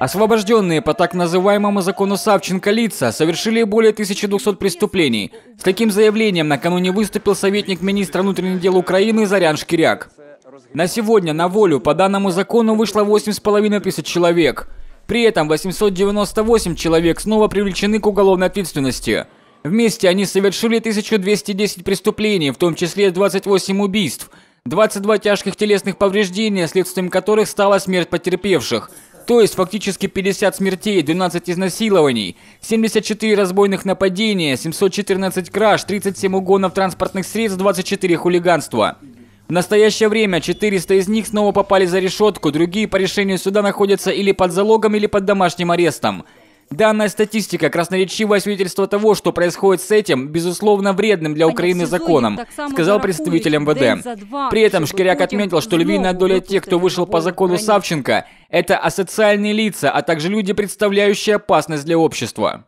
Освобожденные по так называемому закону Савченко лица совершили более 1200 преступлений. С таким заявлением накануне выступил советник министра внутренних дел Украины Зарян Шкиряк. На сегодня на волю по данному закону вышло 8,5 тысяч человек. При этом 898 человек снова привлечены к уголовной ответственности. Вместе они совершили 1210 преступлений, в том числе 28 убийств, 22 тяжких телесных повреждения, следствием которых стала смерть потерпевших – то есть фактически 50 смертей, 12 изнасилований, 74 разбойных нападения, 714 краж, 37 угонов транспортных средств, 24 хулиганства. В настоящее время 400 из них снова попали за решетку, другие по решению суда находятся или под залогом, или под домашним арестом. Данная статистика красноречивое свидетельство того, что происходит с этим, безусловно, вредным для Украины законом, сказал представитель МВД. При этом Шкиряк отметил, что львиная доля тех, кто вышел по закону Савченко, это асоциальные лица, а также люди, представляющие опасность для общества.